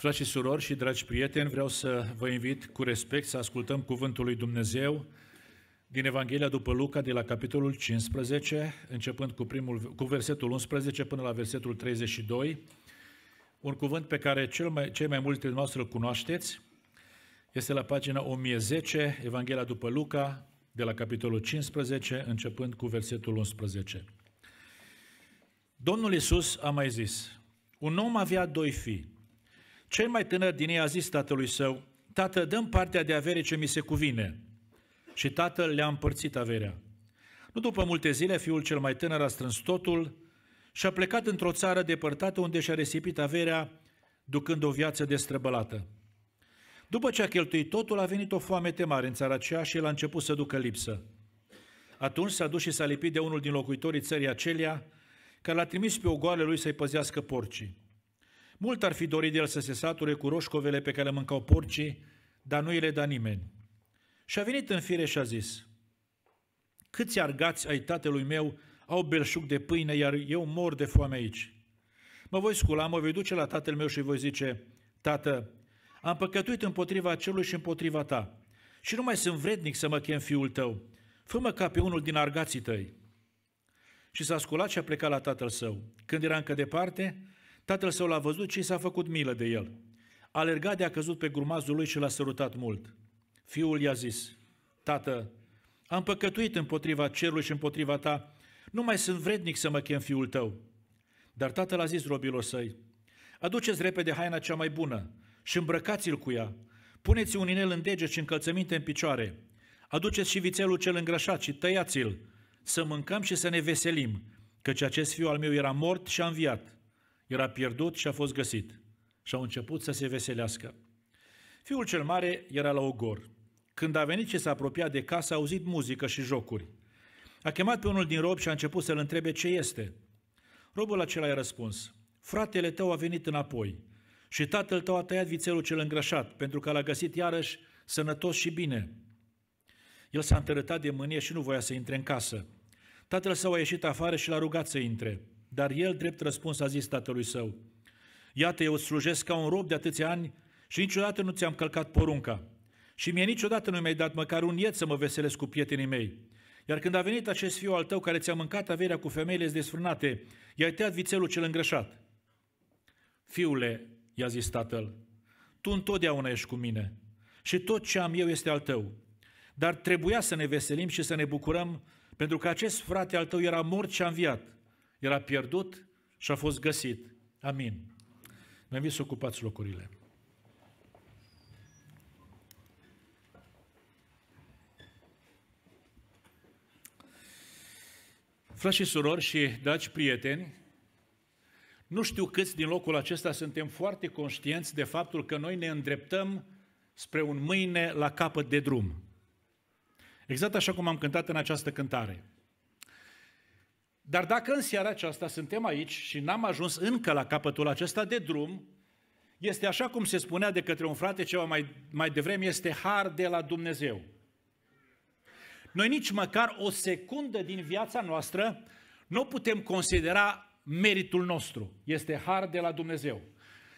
Frați și surori și dragi prieteni, vreau să vă invit cu respect să ascultăm Cuvântul lui Dumnezeu din Evanghelia după Luca, de la capitolul 15, începând cu, primul, cu versetul 11 până la versetul 32, un cuvânt pe care cel mai, cei mai mulți dintre noastre îl cunoașteți, este la pagina 1010, Evanghelia după Luca, de la capitolul 15, începând cu versetul 11. Domnul Iisus a mai zis, un om avea doi fii. Cel mai tânăr din ei a zis tatălui său, Tată, dăm partea de avere ce mi se cuvine. Și tatăl le-a împărțit averea. Nu după multe zile, fiul cel mai tânăr a strâns totul și a plecat într-o țară depărtată unde și-a resipit averea, ducând o viață destrăbălată. După ce a cheltuit totul, a venit o foame mare în țara aceea și el a început să ducă lipsă. Atunci s-a dus și s-a lipit de unul din locuitorii țării acelea, care l-a trimis pe o goale lui să-i păzească porcii. Mult ar fi dorit el să se sature cu roșcovele pe care le mâncau porcii, dar nu îi le da nimeni. Și a venit în fire și a zis, Câți argați ai tatălui meu au belșug de pâine, iar eu mor de foame aici. Mă voi scula, mă voi duce la tatăl meu și voi zice, Tată, am păcătuit împotriva celui și împotriva ta și nu mai sunt vrednic să mă chem fiul tău. Fă-mă ca pe unul din argații tăi. Și s-a sculat și a plecat la tatăl său. Când era încă departe, Tatăl său l-a văzut și s-a făcut milă de el. A alergat de a căzut pe grumazul lui și l-a sărutat mult. Fiul i-a zis, Tată, am păcătuit împotriva cerului și împotriva ta, nu mai sunt vrednic să mă chem fiul tău. Dar tatăl a zis robilor săi, aduceți repede haina cea mai bună și îmbrăcați-l cu ea, puneți un inel în deget și încălțăminte în picioare, aduceți și vițelul cel îngrășat și tăiați-l, să mâncăm și să ne veselim, căci acest fiu al meu era mort și a înviat, era pierdut și a fost găsit. Și au început să se veselească. Fiul cel mare era la ogor. Când a venit și s-a apropiat de casă, a auzit muzică și jocuri. A chemat pe unul din rob și a început să-l întrebe ce este. Robul acela i-a răspuns, fratele tău a venit înapoi și tatăl tău a tăiat vițelul cel îngrășat, pentru că l-a găsit iarăși sănătos și bine. El s-a întărătat de mânie și nu voia să intre în casă. Tatăl său a ieșit afară și l-a rugat să intre. Dar el, drept răspuns, a zis tatălui său, Iată, eu slujesc ca un rob de atâția ani și niciodată nu ți-am călcat porunca. Și mie niciodată nu mi-ai dat măcar un iet să mă veselesc cu prietenii mei. Iar când a venit acest fiu al tău care ți-a mâncat averea cu femeile desfrânate, i-ai tăiat vițelul cel îngrășat. Fiule, i-a zis tatăl, tu întotdeauna ești cu mine și tot ce am eu este al tău. Dar trebuia să ne veselim și să ne bucurăm pentru că acest frate al tău era mort și a înviat era pierdut și a fost găsit. Amin. Ne invit să ocupați locurile. Frați și surori și dragi prieteni, nu știu câți din locul acesta suntem foarte conștienți de faptul că noi ne îndreptăm spre un mâine la capăt de drum. Exact așa cum am cântat în această cântare. Dar dacă în seara aceasta suntem aici și n-am ajuns încă la capătul acesta de drum, este așa cum se spunea de către un frate ceva mai, mai devreme, este har de la Dumnezeu. Noi nici măcar o secundă din viața noastră nu putem considera meritul nostru. Este har de la Dumnezeu.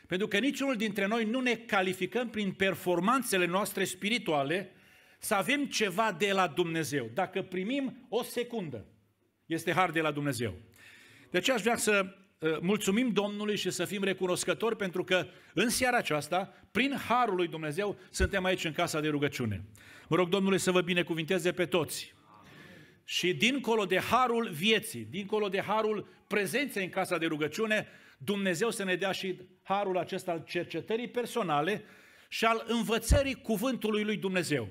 Pentru că niciunul dintre noi nu ne calificăm prin performanțele noastre spirituale să avem ceva de la Dumnezeu. Dacă primim o secundă, este har de la Dumnezeu. De deci aceea aș vrea să uh, mulțumim Domnului și să fim recunoscători pentru că în seara aceasta, prin harul lui Dumnezeu, suntem aici în casa de rugăciune. Mă rog Domnului să vă binecuvinteze pe toți. Și dincolo de harul vieții, dincolo de harul prezenței în casa de rugăciune, Dumnezeu să ne dea și harul acesta al cercetării personale și al învățării cuvântului lui Dumnezeu.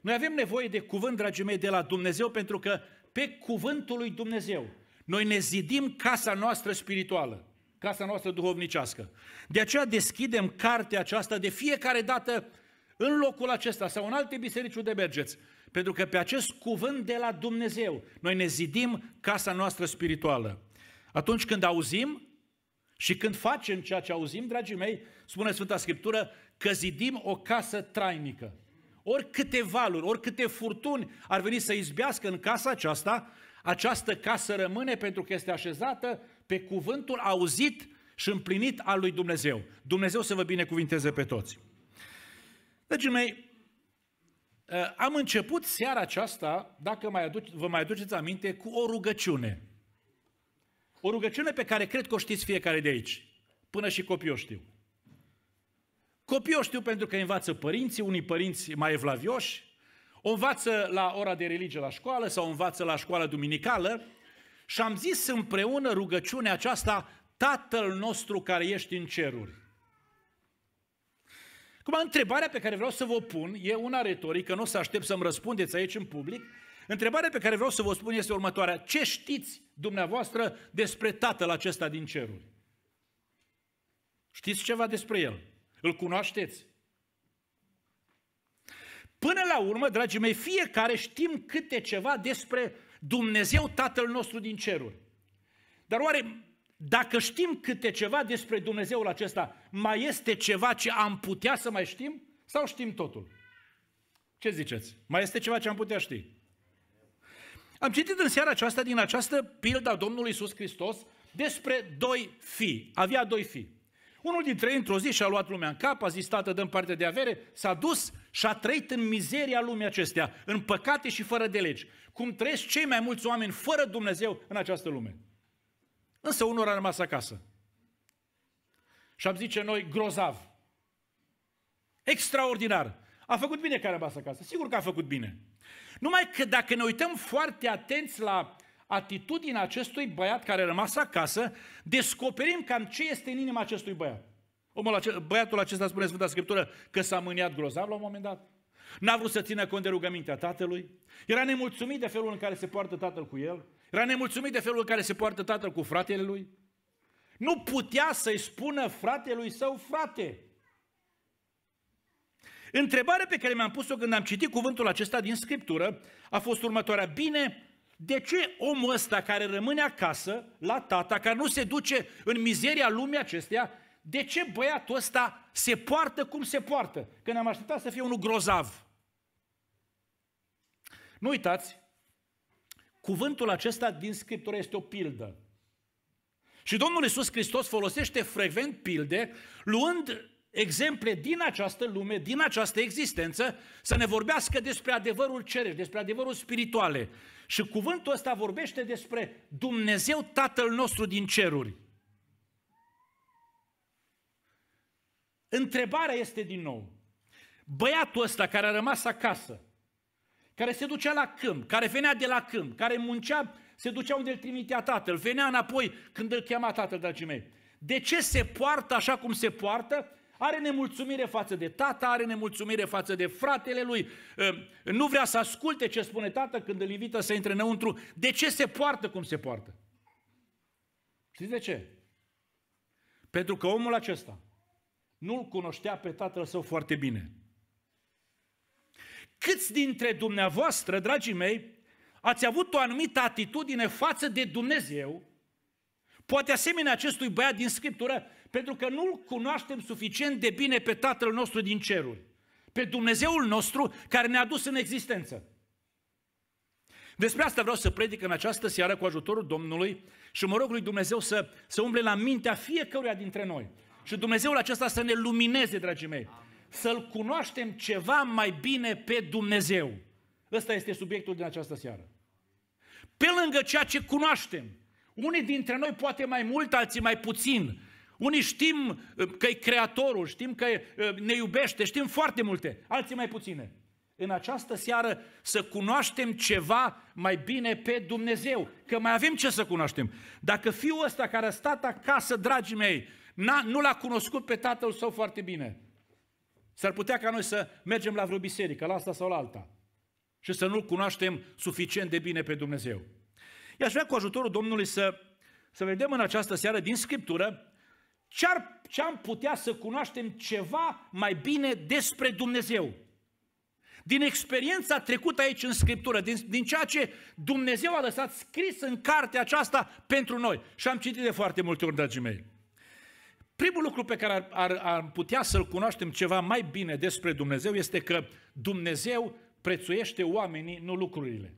Noi avem nevoie de cuvânt, dragii mei, de la Dumnezeu pentru că pe cuvântul lui Dumnezeu. Noi ne zidim casa noastră spirituală, casa noastră duhovnicească. De aceea deschidem cartea aceasta de fiecare dată în locul acesta sau în alte biserici unde mergeți. Pentru că pe acest cuvânt de la Dumnezeu noi ne zidim casa noastră spirituală. Atunci când auzim și când facem ceea ce auzim, dragii mei, spune Sfânta Scriptură că zidim o casă trainică ori câte valuri, ori câte furtuni ar veni să izbească în casa aceasta, această casă rămâne pentru că este așezată pe cuvântul auzit și împlinit al lui Dumnezeu. Dumnezeu să vă binecuvinteze pe toți. Dragii mei, ă, am început seara aceasta, dacă mai aduce, vă mai aduceți aminte, cu o rugăciune. O rugăciune pe care cred că o știți fiecare de aici. Până și copiii o știu. Copiii o știu pentru că învață părinții, unii părinți mai evlavioși, o învață la ora de religie la școală sau o învață la școala duminicală și am zis împreună rugăciunea aceasta Tatăl nostru care ești în ceruri. Acum, întrebarea pe care vreau să vă pun e una retorică, nu o să aștept să-mi răspundeți aici în public. Întrebarea pe care vreau să vă spun este următoarea. Ce știți dumneavoastră despre Tatăl acesta din ceruri? Știți ceva despre El? Îl cunoașteți? Până la urmă, dragii mei, fiecare știm câte ceva despre Dumnezeu Tatăl nostru din ceruri. Dar oare dacă știm câte ceva despre Dumnezeul acesta, mai este ceva ce am putea să mai știm? Sau știm totul? Ce ziceți? Mai este ceva ce am putea ști? Am citit în seara aceasta din această pildă a Domnului Iisus Hristos despre doi fii. Avea doi fii. Unul dintre ei într-o zi și-a luat lumea în cap, a zis, tată, dăm parte de avere, s-a dus și a trăit în mizeria lumii acestea, în păcate și fără de legi. Cum trăiesc cei mai mulți oameni fără Dumnezeu în această lume. Însă unor a rămas acasă. Și am zice noi, grozav. Extraordinar. A făcut bine care a rămas acasă. Sigur că a făcut bine. Numai că dacă ne uităm foarte atenți la atitudinea acestui băiat care a rămas acasă, descoperim cam ce este în inima acestui băiat. Omul ace- băiatul acesta spune Sfânta Scriptură că s-a mâniat grozav la un moment dat. N-a vrut să țină cont de rugămintea tatălui. Era nemulțumit de felul în care se poartă tatăl cu el. Era nemulțumit de felul în care se poartă tatăl cu fratele lui. Nu putea să-i spună fratelui său frate. Întrebarea pe care mi-am pus-o când am citit cuvântul acesta din Scriptură a fost următoarea. Bine, de ce omul ăsta care rămâne acasă la tata, care nu se duce în mizeria lumii acesteia, de ce băiatul ăsta se poartă cum se poartă? Că ne-am așteptat să fie unul grozav. Nu uitați, cuvântul acesta din Scriptură este o pildă. Și Domnul Isus Hristos folosește frecvent pilde, luând exemple din această lume, din această existență, să ne vorbească despre adevărul cerești, despre adevărul spirituale. Și cuvântul ăsta vorbește despre Dumnezeu Tatăl nostru din ceruri. Întrebarea este din nou, băiatul ăsta care a rămas acasă, care se ducea la câmp, care venea de la câmp, care muncea, se ducea unde îl trimitea tatăl, venea înapoi când îl chema tatăl, dragii mei. De ce se poartă așa cum se poartă? Are nemulțumire față de tata, are nemulțumire față de fratele lui, ă, nu vrea să asculte ce spune tata când îl invită să intre înăuntru. De ce se poartă cum se poartă? Știți de ce? Pentru că omul acesta nu-l cunoștea pe tatăl său foarte bine. Câți dintre dumneavoastră, dragii mei, ați avut o anumită atitudine față de Dumnezeu, poate asemenea acestui băiat din Scriptură, pentru că nu-L cunoaștem suficient de bine pe Tatăl nostru din ceruri. Pe Dumnezeul nostru care ne-a dus în existență. Despre asta vreau să predic în această seară cu ajutorul Domnului și mă rog lui Dumnezeu să, să umble la mintea fiecăruia dintre noi. Și Dumnezeul acesta să ne lumineze, dragii mei. Să-L cunoaștem ceva mai bine pe Dumnezeu. Ăsta este subiectul din această seară. Pe lângă ceea ce cunoaștem, unii dintre noi poate mai mult, alții mai puțin, unii știm uh, că e creatorul, știm că uh, ne iubește, știm foarte multe, alții mai puține. În această seară să cunoaștem ceva mai bine pe Dumnezeu, că mai avem ce să cunoaștem. Dacă fiul ăsta care a stat acasă, dragii mei, nu l-a cunoscut pe tatăl său foarte bine, s-ar putea ca noi să mergem la vreo biserică, la asta sau la alta, și să nu-L cunoaștem suficient de bine pe Dumnezeu. I-aș vrea cu ajutorul Domnului să, să vedem în această seară din Scriptură ce-ar, ce-am putea să cunoaștem ceva mai bine despre Dumnezeu. Din experiența trecută aici în Scriptură, din, din ceea ce Dumnezeu a lăsat scris în cartea aceasta pentru noi. Și am citit de foarte multe ori, dragii mei. Primul lucru pe care ar, ar, ar putea să-l cunoaștem ceva mai bine despre Dumnezeu este că Dumnezeu prețuiește oamenii, nu lucrurile.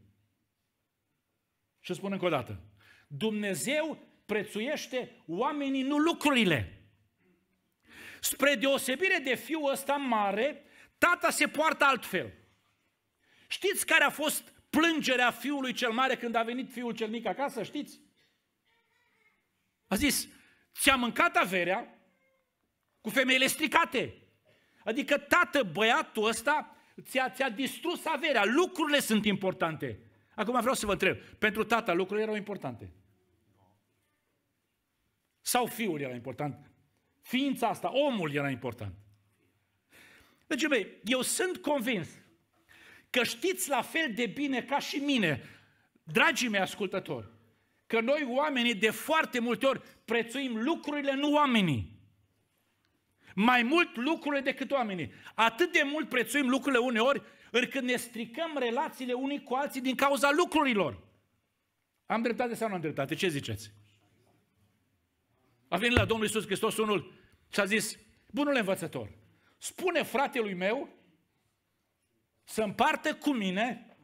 Și spun încă o dată. Dumnezeu prețuiește oamenii, nu lucrurile. Spre deosebire de fiul ăsta mare, tata se poartă altfel. Știți care a fost plângerea fiului cel mare când a venit fiul cel mic acasă? Știți? A zis, ți-a mâncat averea cu femeile stricate. Adică, tată, băiatul ăsta ți-a, ți-a distrus averea. Lucrurile sunt importante. Acum vreau să vă întreb, pentru tata lucrurile erau importante. Sau fiul era important? Ființa asta, omul era important. Deci, băi, eu sunt convins că știți la fel de bine ca și mine, dragii mei ascultători, că noi oamenii de foarte multe ori prețuim lucrurile, nu oamenii. Mai mult lucrurile decât oamenii. Atât de mult prețuim lucrurile uneori, încât ne stricăm relațiile unii cu alții din cauza lucrurilor. Am dreptate sau nu am dreptate? Ce ziceți? A venit la Domnul Isus Hristos unul și a zis, bunule învățător, spune fratelui meu să împartă cu mine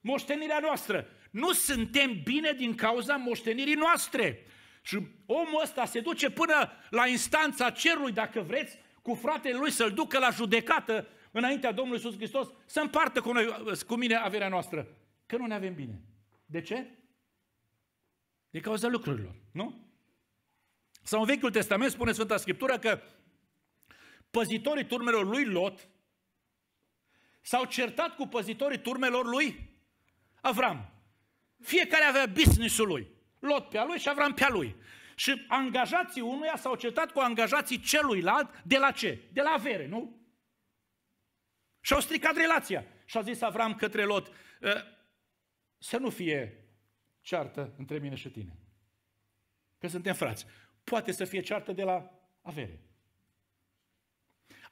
moștenirea noastră. Nu suntem bine din cauza moștenirii noastre. Și omul ăsta se duce până la instanța cerului, dacă vreți, cu fratele lui să-l ducă la judecată înaintea Domnului Iisus Hristos să împartă cu, noi, cu mine averea noastră. Că nu ne avem bine. De ce? Din cauza lucrurilor, nu? Sau în Vechiul Testament spune Sfânta Scriptură că păzitorii turmelor lui Lot s-au certat cu păzitorii turmelor lui Avram. Fiecare avea business-ul lui. Lot pe-a lui și Avram pe-a lui. Și angajații unuia s-au certat cu angajații celuilalt de la ce? De la avere, nu? Și au stricat relația. Și a zis Avram către Lot, ă, să nu fie ceartă între mine și tine. Că suntem frați poate să fie ceartă de la avere.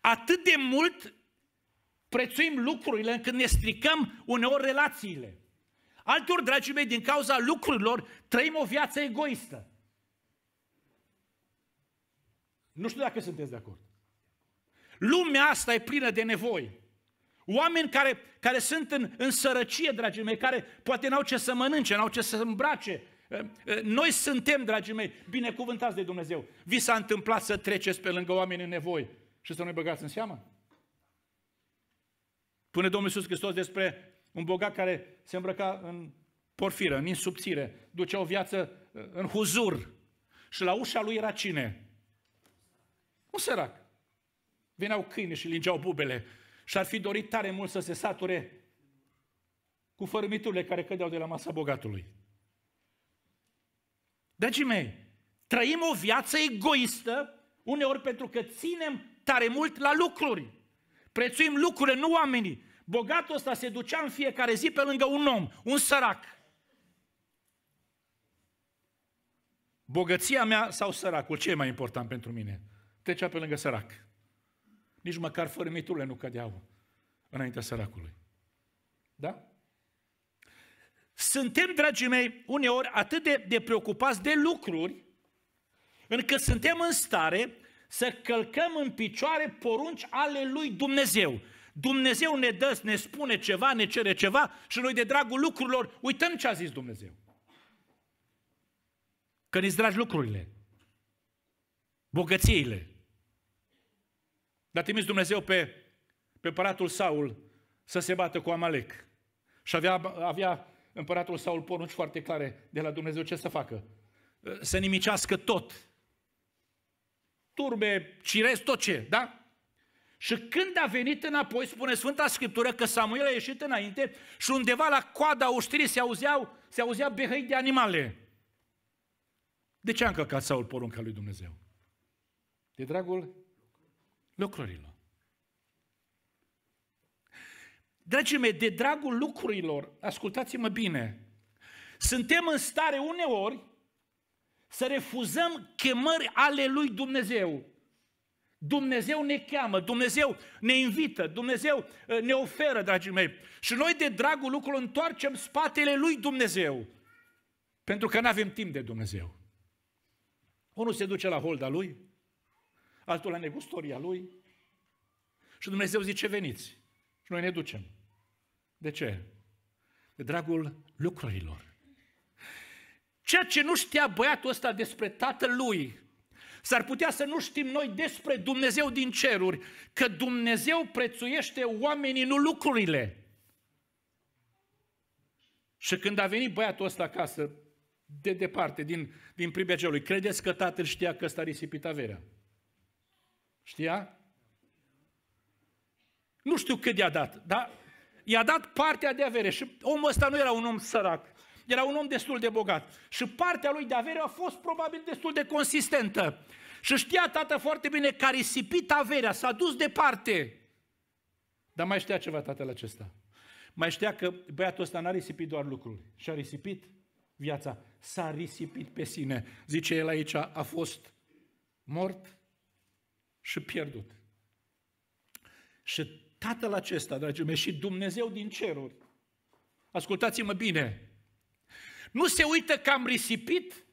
Atât de mult prețuim lucrurile încât ne stricăm uneori relațiile. Altor, dragii mei, din cauza lucrurilor, trăim o viață egoistă. Nu știu dacă sunteți de acord. Lumea asta e plină de nevoi. Oameni care, care sunt în, în sărăcie, dragii mei, care poate n-au ce să mănânce, n-au ce să îmbrace, Ă, ă, noi suntem, dragii mei, binecuvântați de Dumnezeu. Vi s-a întâmplat să treceți pe lângă oameni în nevoi și să nu-i băgați în seamă? Pune Domnul Iisus Hristos despre un bogat care se îmbrăca în porfiră, în insubțire, ducea o viață ă, în huzur și la ușa lui era cine? Un sărac. Veneau câini și lingeau bubele și ar fi dorit tare mult să se sature cu fărâmiturile care cădeau de la masa bogatului. Dragii mei, trăim o viață egoistă, uneori pentru că ținem tare mult la lucruri. Prețuim lucrurile, nu oamenii. Bogatul ăsta se ducea în fiecare zi pe lângă un om, un sărac. Bogăția mea sau săracul, ce e mai important pentru mine? Trecea pe lângă sărac. Nici măcar fărâmiturile nu cădeau înaintea săracului. Da? Suntem, dragii mei, uneori atât de, de preocupați de lucruri, încât suntem în stare să călcăm în picioare porunci ale lui Dumnezeu. Dumnezeu ne dă, ne spune ceva, ne cere ceva și noi de dragul lucrurilor uităm ce a zis Dumnezeu. Că ne dragi lucrurile, bogățiile. Dar trimis Dumnezeu pe, pe păratul Saul să se bată cu Amalek. Și avea, avea împăratul Saul porunci foarte clare de la Dumnezeu ce să facă. Ă, să nimicească tot. Turbe, cirez, tot ce, da? Și când a venit înapoi, spune Sfânta Scriptură că Samuel a ieșit înainte și undeva la coada oștirii se, auzeau, se auzea behăi de animale. De ce a încălcat Saul porunca lui Dumnezeu? De dragul lucrurilor. Dragii mei, de dragul lucrurilor, ascultați-mă bine, suntem în stare uneori să refuzăm chemări ale lui Dumnezeu. Dumnezeu ne cheamă, Dumnezeu ne invită, Dumnezeu uh, ne oferă, dragii mei. Și noi de dragul lucrurilor întoarcem spatele lui Dumnezeu. Pentru că nu avem timp de Dumnezeu. Unul se duce la holda lui, altul la negustoria lui și Dumnezeu zice veniți. Și noi ne ducem. De ce? De dragul lucrurilor. Ceea ce nu știa băiatul ăsta despre tatăl lui S-ar putea să nu știm noi despre Dumnezeu din ceruri, că Dumnezeu prețuiește oamenii, nu lucrurile. Și când a venit băiatul ăsta acasă, de departe, din, din pribegea lui, credeți că tatăl știa că ăsta a risipit averea? Știa? Nu știu cât i-a dat, dar i-a dat partea de avere și omul ăsta nu era un om sărac, era un om destul de bogat și partea lui de avere a fost probabil destul de consistentă. Și știa tată foarte bine că a risipit averea, s-a dus departe. Dar mai știa ceva tatăl acesta. Mai știa că băiatul ăsta n-a risipit doar lucruri, și-a risipit viața, s-a risipit pe sine. Zice el aici, a fost mort și pierdut. Și Tatăl acesta, dragii mei, și Dumnezeu din ceruri, ascultați-mă bine, nu se uită că am risipit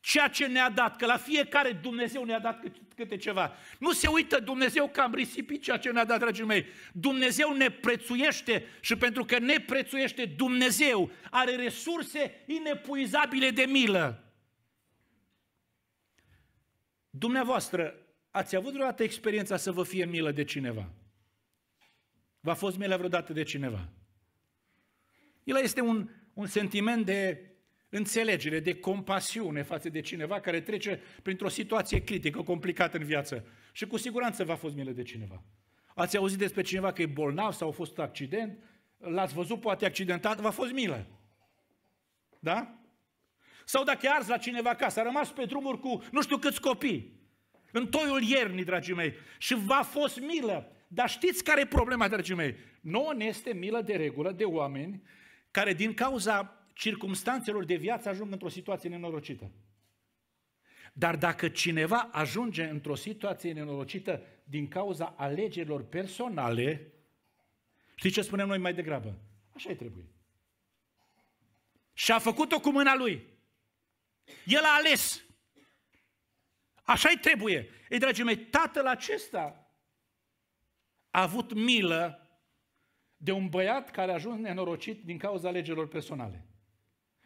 ceea ce ne-a dat, că la fiecare Dumnezeu ne-a dat câte ceva. Nu se uită Dumnezeu că am risipit ceea ce ne-a dat, dragii mei. Dumnezeu ne prețuiește și pentru că ne prețuiește, Dumnezeu are resurse inepuizabile de milă. Dumneavoastră, ați avut vreodată experiența să vă fie milă de cineva? V-a fost milă vreodată de cineva? El este un, un sentiment de înțelegere, de compasiune față de cineva care trece printr-o situație critică, complicată în viață. Și cu siguranță v-a fost milă de cineva. Ați auzit despre cineva că e bolnav sau a fost un accident, l-ați văzut poate accidentat, v-a fost milă. Da? Sau dacă arzi la cineva acasă, a rămas pe drumuri cu nu știu câți copii, în toiul iernii, dragii mei, și v-a fost milă. Dar știți care e problema, dragii mei? Nouă ne este milă de regulă de oameni care din cauza circumstanțelor de viață ajung într-o situație nenorocită. Dar dacă cineva ajunge într-o situație nenorocită din cauza alegerilor personale, știți ce spunem noi mai degrabă? Așa e trebuie. Și a făcut-o cu mâna lui. El a ales. așa e trebuie. Ei, dragii mei, tatăl acesta a avut milă de un băiat care a ajuns nenorocit din cauza alegerilor personale.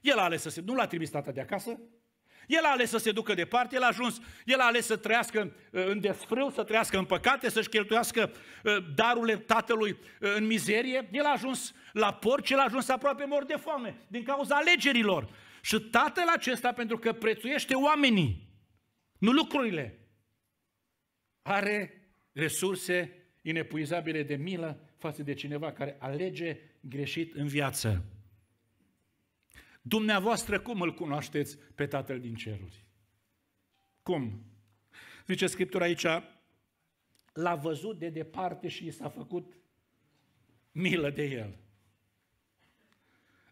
El a ales să se... Nu l-a trimis tata de acasă, el a ales să se ducă departe, el a ajuns, el a ales să trăiască uh, în desfrâu, să trăiască în păcate, să-și cheltuiască uh, darurile tatălui uh, în mizerie, el a ajuns la porci, el a ajuns aproape mor de foame din cauza alegerilor. Și tatăl acesta, pentru că prețuiește oamenii, nu lucrurile, are resurse inepuizabile de milă față de cineva care alege greșit în viață. Dumneavoastră cum îl cunoașteți pe Tatăl din ceruri? Cum? Zice Scriptura aici, l-a văzut de departe și i s-a făcut milă de el.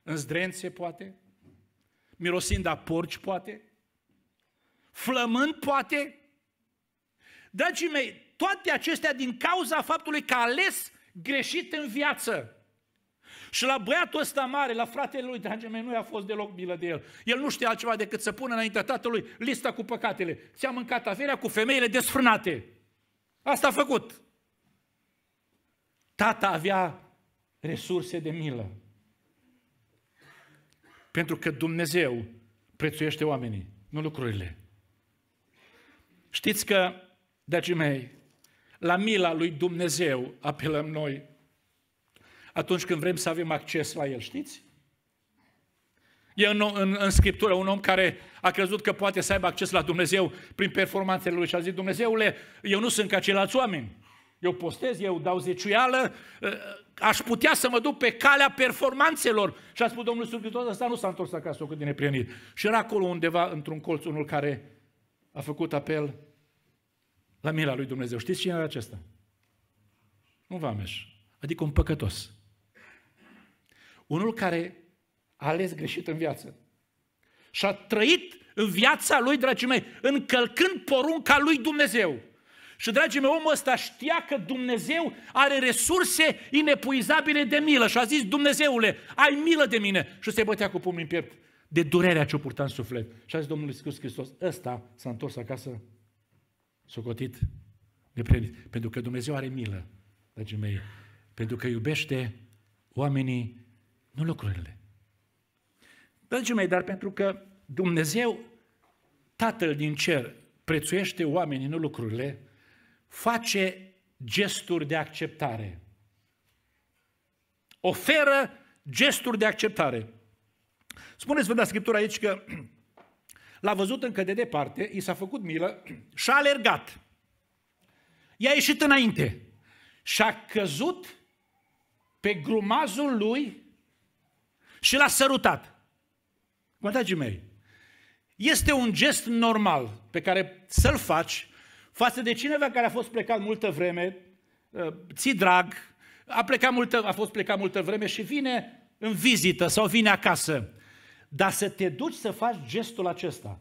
În zdrențe poate, mirosind a porci poate, flămând poate. Dragii mei, toate acestea din cauza faptului că a ales greșit în viață. Și la băiatul ăsta mare, la fratele lui, dragii mei, nu i-a fost deloc milă de el. El nu știa altceva decât să pună înaintea tatălui lista cu păcatele. Ți-a mâncat averea cu femeile desfrânate. Asta a făcut. Tata avea resurse de milă. Pentru că Dumnezeu prețuiește oamenii, nu lucrurile. Știți că, dragii mei, la mila lui Dumnezeu apelăm noi atunci când vrem să avem acces la El, știți? E în, în, în Scriptură un om care a crezut că poate să aibă acces la Dumnezeu prin performanțele lui și a zis, Dumnezeule, eu nu sunt ca ceilalți oameni. Eu postez, eu dau zeciuială, ă, aș putea să mă duc pe calea performanțelor. Și a spus Domnul Sfântul, ăsta nu s-a întors acasă cu din neprienit. Și era acolo undeva, într-un colț, unul care a făcut apel la mila lui Dumnezeu. Știți cine era acesta? Un vameș, adică un păcătos. Unul care a ales greșit în viață și a trăit în viața lui, dragii mei, încălcând porunca lui Dumnezeu. Și, dragii mei, omul ăsta știa că Dumnezeu are resurse inepuizabile de milă și a zis, Dumnezeule, ai milă de mine. Și se bătea cu pumnul în piept de durerea ce o purta în suflet. Și a zis Domnul Iisus Hristos, ăsta s-a întors acasă socotit neprihănit. Pentru că Dumnezeu are milă, dragii mei, pentru că iubește oamenii, nu lucrurile. Dragii mei, dar pentru că Dumnezeu, Tatăl din cer, prețuiește oamenii, nu lucrurile, face gesturi de acceptare. Oferă gesturi de acceptare. Spuneți-vă la Scriptura aici că L-a văzut încă de departe, i s-a făcut milă și a alergat. I-a ieșit înainte și a căzut pe grumazul lui și l-a sărutat. Mă, dragii mei, este un gest normal pe care să-l faci față de cineva care a fost plecat multă vreme, uh, ți drag, a, plecat multă, a fost plecat multă vreme și vine în vizită sau vine acasă. Dar să te duci să faci gestul acesta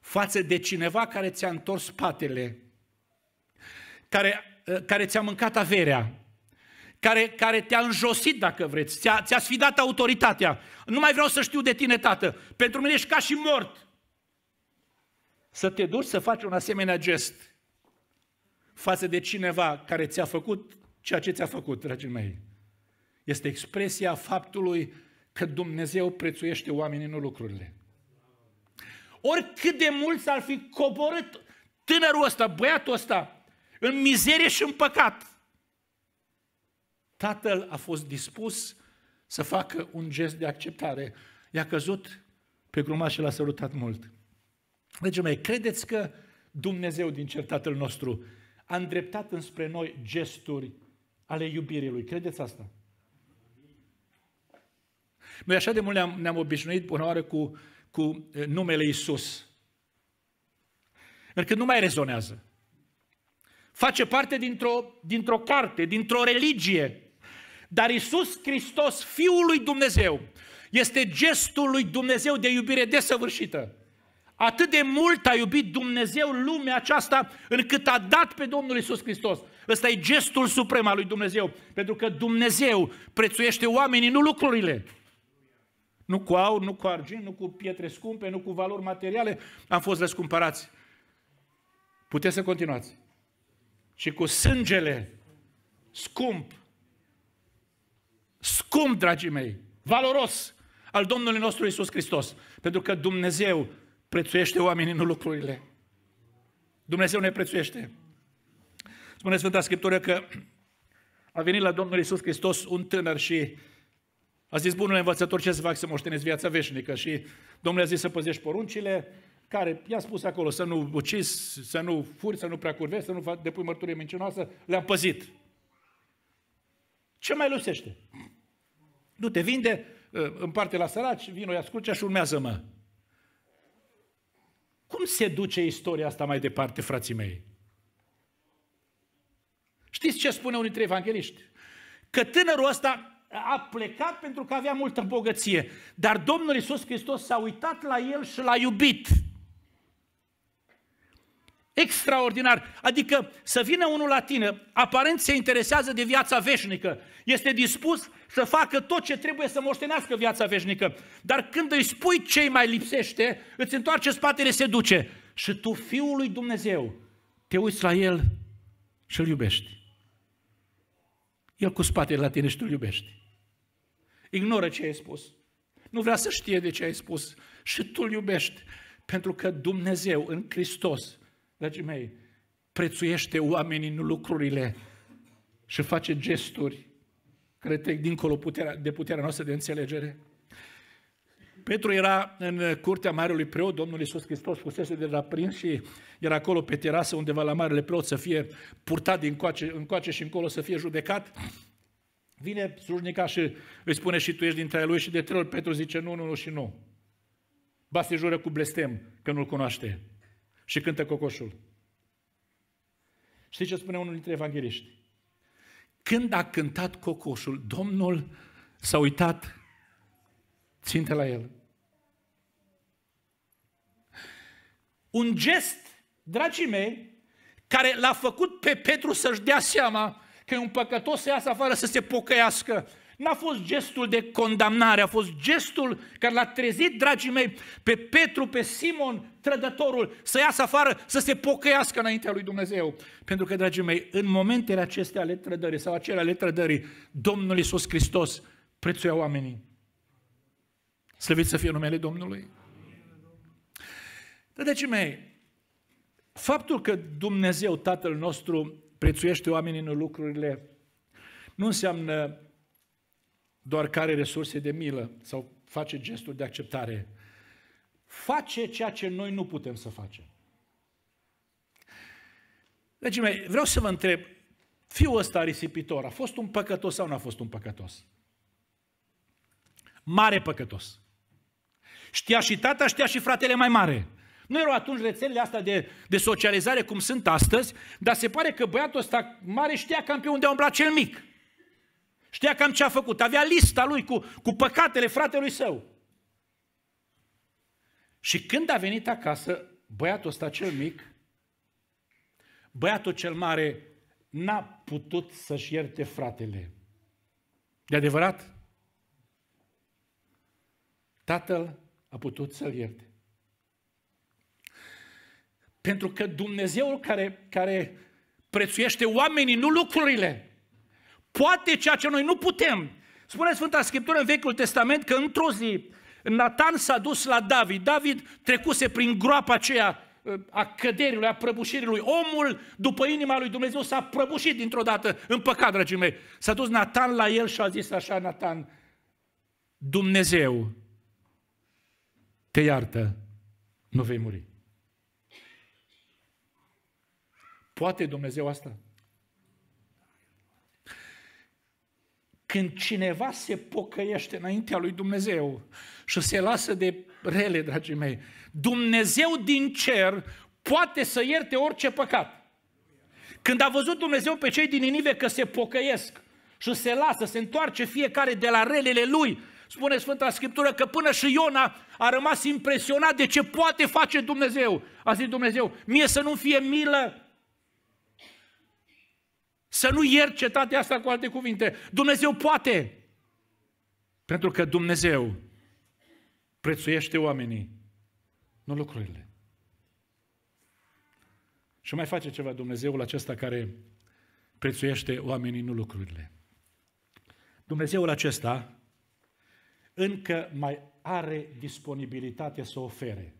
față de cineva care ți-a întors spatele, care, ă, care ți-a mâncat averea, care, care te-a înjosit, dacă vreți, ți-a, ți-a sfidat autoritatea. Nu mai vreau să știu de tine, tată, pentru mine ești ca și mort. Să te duci să faci un asemenea gest față de cineva care ți-a făcut ceea ce ți-a făcut, dragii mei. Este expresia faptului că Dumnezeu prețuiește oamenii, nu lucrurile. Oricât de mult s-ar fi coborât tânărul ăsta, băiatul ăsta, în mizerie și în păcat, tatăl a fost dispus să facă un gest de acceptare. I-a căzut pe grumaș și l-a sărutat mult. Deci, mai credeți că Dumnezeu din cer, Tatăl nostru, a îndreptat înspre noi gesturi ale iubirii Lui. Credeți asta? Noi așa de mult ne-am, ne-am obișnuit până oară cu, cu numele Isus. că nu mai rezonează. Face parte dintr-o, dintr-o carte, dintr-o religie. Dar Isus Hristos, Fiul lui Dumnezeu, este gestul lui Dumnezeu de iubire desăvârșită. Atât de mult a iubit Dumnezeu lumea aceasta încât a dat pe Domnul Isus Hristos. Ăsta e gestul suprem al lui Dumnezeu, pentru că Dumnezeu prețuiește oamenii, nu lucrurile. Nu cu aur, nu cu argint, nu cu pietre scumpe, nu cu valori materiale am fost răscumpărați. Puteți să continuați. Și cu sângele scump, scump, dragii mei, valoros al Domnului nostru Isus Hristos. Pentru că Dumnezeu prețuiește oamenii, nu lucrurile. Dumnezeu ne prețuiește. Spune Sfânta Scriptură că a venit la Domnul Isus Hristos un tânăr și a zis bunul învățător ce să fac să moștenesc viața veșnică și Domnul a zis să păzești poruncile, care i-a spus acolo să nu ucizi, să nu furi, să nu prea curvezi, să nu depui mărturie mincinoasă, le-am păzit. Ce mai lusește? Nu te vinde, ă, împarte la săraci, vino, ia scurcea și urmează-mă. Cum se duce istoria asta mai departe, frații mei? Știți ce spune unul dintre evangeliști? Că tânărul ăsta a plecat pentru că avea multă bogăție. Dar Domnul Iisus Hristos s-a uitat la el și l-a iubit. Extraordinar. Adică să vină unul la tine, aparent se interesează de viața veșnică, este dispus să facă tot ce trebuie să moștenească viața veșnică. Dar când îi spui ce îi mai lipsește, îți întoarce spatele, se duce. Și tu, Fiul lui Dumnezeu, te uiți la el și îl iubești. El cu spatele la tine și tu iubești. Ignoră ce ai spus. Nu vrea să știe de ce ai spus și tu îl iubești. Pentru că Dumnezeu în Hristos, dragii mei, prețuiește oamenii, nu lucrurile și face gesturi care trec dincolo puterea, de puterea noastră de înțelegere. Petru era în curtea Marelui Preot, Domnul Iisus Hristos fusese la prins și era acolo pe terasă undeva la Marele Preot să fie purtat din coace, în coace și încolo să fie judecat. Vine slujnica și îi spune și tu ești dintre lui și de trei ori Petru zice nu, nu, nu și nu. Ba se jură cu blestem că nu-l cunoaște și cântă cocoșul. Știi ce spune unul dintre evangeliști? Când a cântat cocoșul, Domnul s-a uitat ținte la el un gest, dragii mei, care l-a făcut pe Petru să-și dea seama că e un păcătos să iasă afară să se pocăiască. N-a fost gestul de condamnare, a fost gestul care l-a trezit, dragii mei, pe Petru, pe Simon, trădătorul, să iasă afară, să se pocăiască înaintea lui Dumnezeu. Pentru că, dragii mei, în momentele acestea ale trădării sau acele ale trădării, Domnul Iisus Hristos prețuia oamenii. Slăvit să fie numele Domnului. Dragii deci, mei, faptul că Dumnezeu, Tatăl nostru, prețuiește oamenii în lucrurile, nu înseamnă doar care resurse de milă sau face gesturi de acceptare. Face ceea ce noi nu putem să facem. Deci, mei, vreau să vă întreb, fiul ăsta risipitor a fost un păcătos sau nu a fost un păcătos? Mare păcătos. Știa și tata, știa și fratele mai mare. Nu erau atunci rețelele astea de, de socializare cum sunt astăzi, dar se pare că băiatul ăsta mare știa cam pe unde a umblat cel mic. Știa cam ce a făcut. Avea lista lui cu, cu păcatele fratelui său. Și când a venit acasă, băiatul ăsta cel mic, băiatul cel mare n-a putut să-și ierte fratele. De adevărat? Tatăl a putut să-l ierte. Pentru că Dumnezeu care, care prețuiește oamenii, nu lucrurile, poate ceea ce noi nu putem. Spune Sfânta Scriptură în Vechiul Testament că într-o zi Natan s-a dus la David. David trecuse prin groapa aceea a lui, a lui. Omul, după inima lui Dumnezeu, s-a prăbușit dintr-o dată în păcat, dragii mei. S-a dus Natan la el și a zis așa, Natan, Dumnezeu te iartă, nu vei muri. Poate Dumnezeu asta? Când cineva se pocăiește înaintea lui Dumnezeu și se lasă de rele, dragii mei, Dumnezeu din cer poate să ierte orice păcat. Când a văzut Dumnezeu pe cei din Ninive că se pocăiesc și se lasă, se întoarce fiecare de la relele lui, spune Sfânta Scriptură că până și Iona a rămas impresionat de ce poate face Dumnezeu. A zis Dumnezeu, mie să nu fie milă să nu iert cetatea asta cu alte cuvinte. Dumnezeu poate. Pentru că Dumnezeu prețuiește oamenii, nu lucrurile. Și mai face ceva Dumnezeul acesta care prețuiește oamenii, nu lucrurile. Dumnezeul acesta încă mai are disponibilitate să ofere.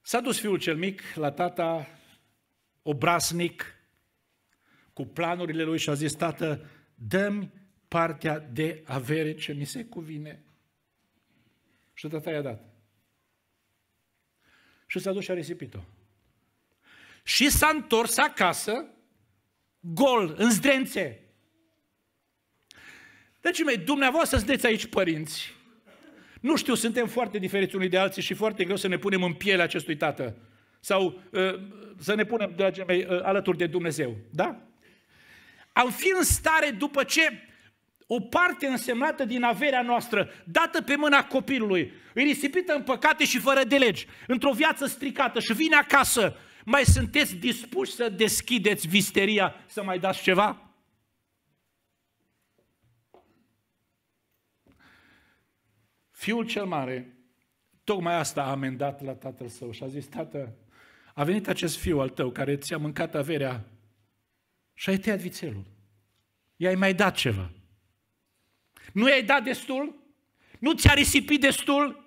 S-a dus fiul cel mic la tata obraznic cu planurile lui și a zis, tată, dă-mi partea de avere ce mi se cuvine. Și tata i-a dat. Și s-a dus și a risipit-o. Și s-a întors acasă, gol, în zdrențe. Deci, mei, dumneavoastră sunteți aici părinți. Nu știu, suntem foarte diferiți unii de alții și foarte greu să ne punem în piele acestui tată sau ă, să ne punem, dragii mei, ă, alături de Dumnezeu. Da? Am fi în stare după ce o parte însemnată din averea noastră, dată pe mâna copilului, îi risipită în păcate și fără de legi, într-o viață stricată și vine acasă, mai sunteți dispuși să deschideți visteria, să mai dați ceva? Fiul cel mare, tocmai asta a amendat la tatăl său și a zis, tată, a venit acest fiu al tău care ți-a mâncat averea și ai tăiat vițelul. I-ai mai dat ceva. Nu i-ai dat destul? Nu ți-a risipit destul?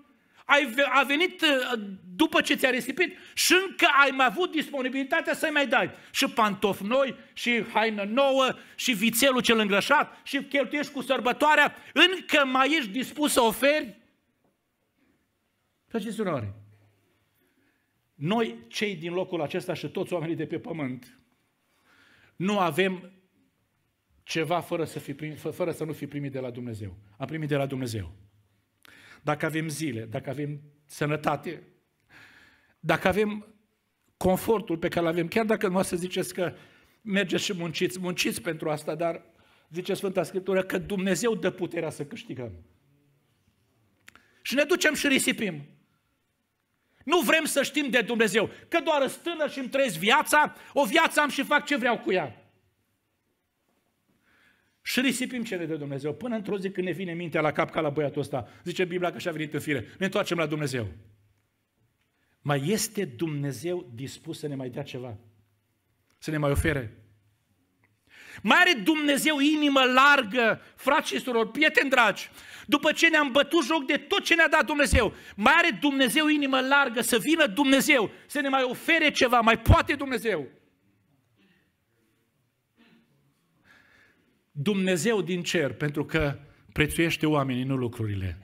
Ai, a venit uh, după ce ți-a risipit și încă ai mai avut disponibilitatea să-i mai dai. Și pantofi noi, și haină nouă, și vițelul cel îngrășat, și cheltuiești cu sărbătoarea, încă mai ești dispus să oferi? Faceți urmări. Noi, cei din locul acesta și toți oamenii de pe pământ, nu avem ceva fără să, fi primi, fără să nu fi primit de la Dumnezeu. Am primit de la Dumnezeu. Dacă avem zile, dacă avem sănătate, dacă avem confortul pe care îl avem, chiar dacă nu să ziceți că mergeți și munciți, munciți pentru asta, dar zice Sfânta Scriptură că Dumnezeu dă puterea să câștigăm. Și ne ducem și risipim. Nu vrem să știm de Dumnezeu, că doar stână și îmi trăiesc viața, o viață am și fac ce vreau cu ea. Și risipim cele de Dumnezeu, până într-o zi când ne vine mintea la cap ca la băiatul ăsta. Zice Biblia că și-a venit în fire. Ne întoarcem la Dumnezeu. Mai este Dumnezeu dispus să ne mai dea ceva? Să ne mai ofere? Mai are Dumnezeu inimă largă, frați și surori, prieteni dragi, după ce ne-am bătut joc de tot ce ne-a dat Dumnezeu, mai are Dumnezeu inimă largă să vină Dumnezeu, să ne mai ofere ceva, mai poate Dumnezeu. Dumnezeu din cer, pentru că prețuiește oamenii, nu lucrurile.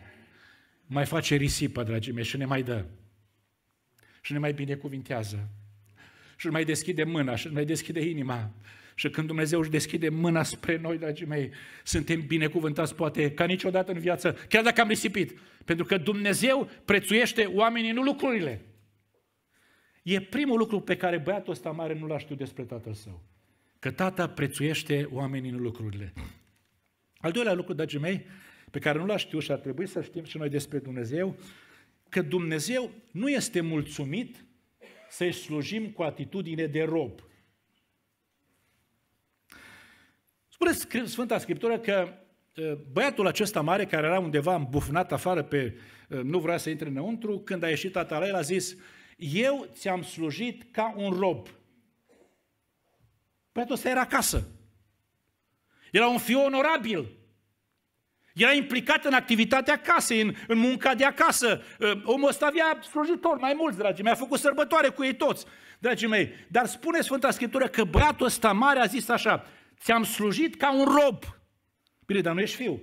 Mai face risipă, dragii mei, și ne mai dă. Și ne mai binecuvintează. Și ne mai deschide mâna, și ne mai deschide inima și când Dumnezeu își deschide mâna spre noi, dragii mei, suntem binecuvântați poate ca niciodată în viață, chiar dacă am risipit. Pentru că Dumnezeu prețuiește oamenii, nu lucrurile. E primul lucru pe care băiatul ăsta mare nu l-a știut despre tatăl său. Că tata prețuiește oamenii, nu lucrurile. Al doilea lucru, dragii mei, pe care nu l-a știut și ar trebui să știm și noi despre Dumnezeu, că Dumnezeu nu este mulțumit să-i slujim cu atitudine de rob. Spune Sfânta Scriptură că ă, băiatul acesta mare, care era undeva îmbufnat afară pe, ă, nu vrea să intre înăuntru, când a ieșit la el a zis, eu ți-am slujit ca un rob. Băiatul ăsta era acasă. Era un fiu onorabil. Era implicat în activitatea casei, în, în munca de acasă. Ă, omul ăsta avea slujitor mai mulți, dragii mei, a făcut sărbătoare cu ei toți, dragii mei. Dar spune Sfânta Scriptură că băiatul ăsta mare a zis așa, Ți-am slujit ca un rob. Bine, dar nu ești fiu.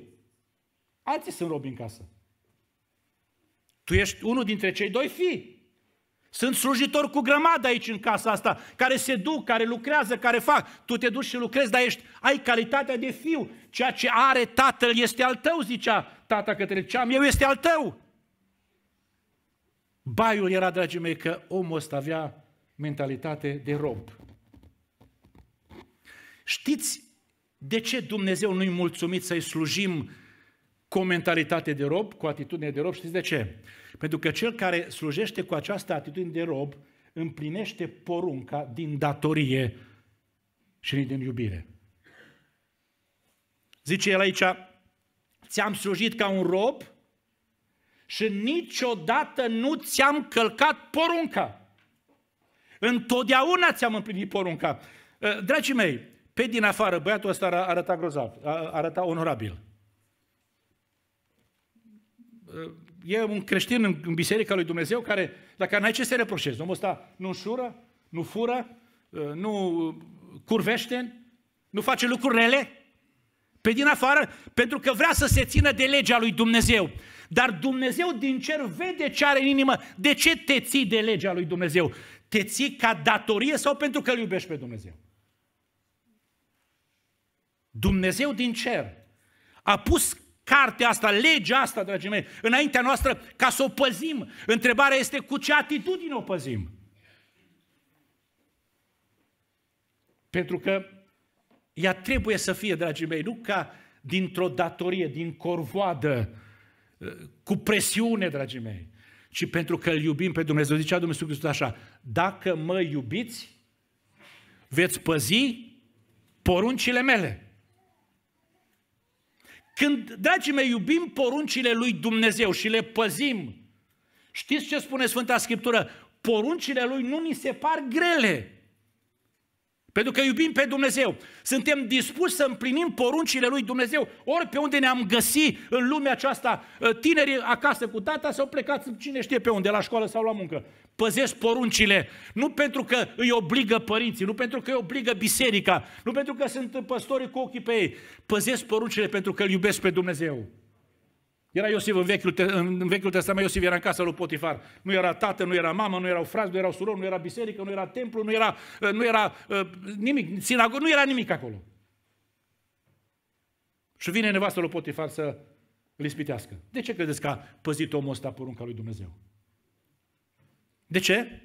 Alții sunt robi în casă. Tu ești unul dintre cei doi fii. Sunt slujitor cu grămadă aici în casa asta, care se duc, care lucrează, care fac. Tu te duci și lucrezi, dar ești, ai calitatea de fiu. Ceea ce are tatăl este al tău, zicea tata către ce am eu este al tău. Baiul era, dragii mei, că omul ăsta avea mentalitate de rob. Știți de ce Dumnezeu nu-i mulțumit să-i slujim cu o mentalitate de rob, cu atitudine de rob? Știți de ce? Pentru că cel care slujește cu această atitudine de rob împlinește porunca din datorie și din iubire. Zice el aici, ți-am slujit ca un rob și niciodată nu ți-am călcat porunca. Întotdeauna ți-am împlinit porunca. Dragii mei, pe din afară, băiatul ăsta arăta grozav, arăta onorabil. E un creștin în biserica lui Dumnezeu care, dacă n-ai ce să reproșezi, omul ăsta nu înșură, nu fură, ă, nu curvește, nu face lucruri rele, pe din afară, pentru că vrea să se țină de legea lui Dumnezeu. Dar Dumnezeu din cer vede ce are în inimă. De ce te ții de legea lui Dumnezeu? Te ții ca datorie sau pentru că îl iubești pe Dumnezeu? Dumnezeu din cer a pus cartea asta, legea asta, dragii mei, înaintea noastră ca să o păzim. Întrebarea este cu ce atitudine o păzim. Pentru că ea trebuie să fie, dragii mei, nu ca dintr-o datorie, din corvoadă, cu presiune, dragii mei, ci pentru că îl iubim pe Dumnezeu. Zicea Dumnezeu Hristos așa, dacă mă iubiți, veți păzi poruncile mele. Când, dragii mei, iubim poruncile lui Dumnezeu și le păzim, știți ce spune Sfânta Scriptură? Poruncile lui nu ni se par grele. Pentru că iubim pe Dumnezeu. Suntem dispuși să împlinim poruncile lui Dumnezeu. Ori pe unde ne-am găsit în lumea aceasta, ă, tinerii acasă cu tata sau plecați cine știe pe unde, la școală sau la muncă. Păzesc poruncile, nu pentru că îi obligă părinții, nu pentru că îi obligă biserica, nu pentru că sunt păstori cu ochii pe ei. Păzesc poruncile pentru că îl iubesc pe Dumnezeu. Era Iosif în Vechiul, în Vechiul Testament, Iosif era în casa lui Potifar. Nu era tată, nu era mamă, nu erau frați, nu erau surori, nu era biserică, nu era templu, nu era, ă, nu era ă, nimic, sinagogă, nu era nimic acolo. Și vine nevastă lui Potifar să îl ispitească. De ce credeți că a păzit omul ăsta porunca lui Dumnezeu? De ce?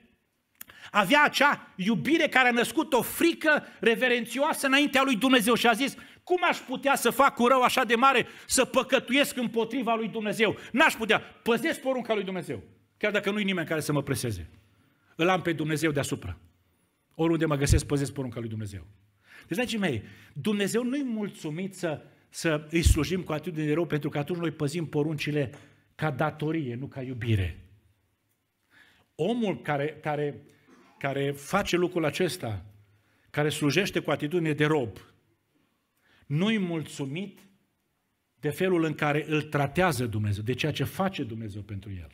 avea acea iubire care a născut o frică reverențioasă înaintea lui Dumnezeu și a zis, cum aș putea să fac cu rău așa de mare, să păcătuiesc împotriva lui Dumnezeu? N-aș putea. Păzesc porunca lui Dumnezeu, chiar dacă nu-i nimeni care să mă preseze. Îl am pe Dumnezeu deasupra. Oriunde mă găsesc, păzesc porunca lui Dumnezeu. Deci, dragii mei, Dumnezeu nu-i mulțumit să, să îi slujim cu atitudine de rău, pentru că atunci noi păzim poruncile ca datorie, nu ca iubire. Omul care, care care face lucrul acesta, care slujește cu atitudine de rob, nu-i mulțumit de felul în care îl tratează Dumnezeu, de ceea ce face Dumnezeu pentru el.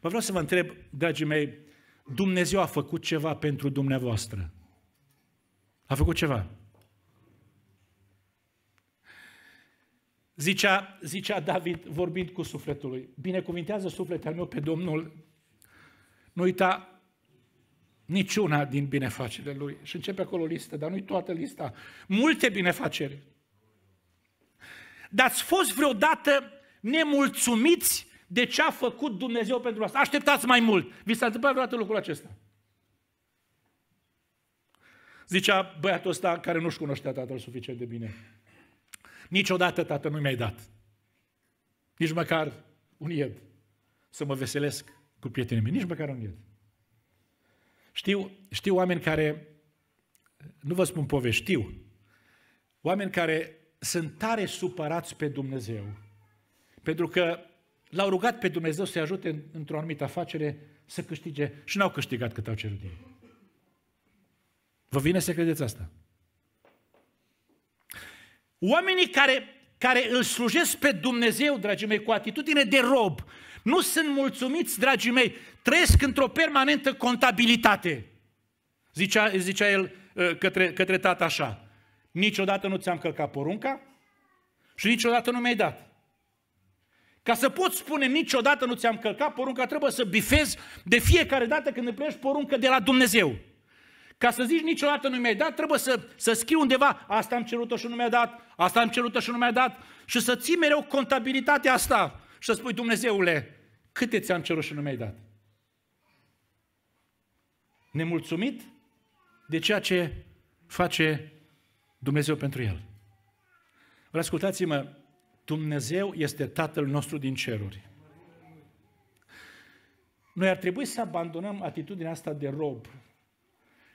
Vă vreau să vă întreb, dragii mei, Dumnezeu a făcut ceva pentru dumneavoastră. A făcut ceva. Zicea, zicea David, vorbind cu sufletul lui, binecuvintează sufletul meu pe Domnul. Nu uita niciuna din binefacerile lui. Și începe acolo listă, dar nu-i toată lista. Multe binefaceri. Dar ați fost vreodată nemulțumiți de ce a făcut Dumnezeu pentru asta. Așteptați mai mult. Vi s-a întâmplat vreodată lucrul acesta. Zicea băiatul ăsta care nu-și cunoștea tatăl suficient de bine. Niciodată, tată, nu mi-ai dat. Nici măcar un ied. Să mă veselesc cu prietenii mei. Nici măcar un ied. Știu, știu oameni care, nu vă spun povești, știu, oameni care sunt tare supărați pe Dumnezeu, pentru că l-au rugat pe Dumnezeu să-i ajute într-o anumită afacere să câștige și n-au câștigat cât au cerut ei. Vă vine să credeți asta? Oamenii care, care îl slujesc pe Dumnezeu, dragii mei, cu atitudine de rob nu sunt mulțumiți, dragii mei, trăiesc într-o permanentă contabilitate. Zicea, zicea el ă, către, către tata așa, niciodată nu ți-am călcat porunca și niciodată nu mi-ai dat. Ca să pot spune niciodată nu ți-am călcat porunca, trebuie să bifezi de fiecare dată când împlinești poruncă de la Dumnezeu. Ca să zici niciodată nu mi-ai dat, trebuie să, să scriu undeva, asta am cerut-o și nu mi-a dat, asta am cerut-o și nu mi-a dat, și să ții mereu contabilitatea asta și să spui, Dumnezeule, câte ți-am cerut și nu mi-ai dat? Nemulțumit de ceea ce face Dumnezeu pentru el. Vă ascultați-mă, Dumnezeu este Tatăl nostru din ceruri. Noi ar trebui să abandonăm atitudinea asta de rob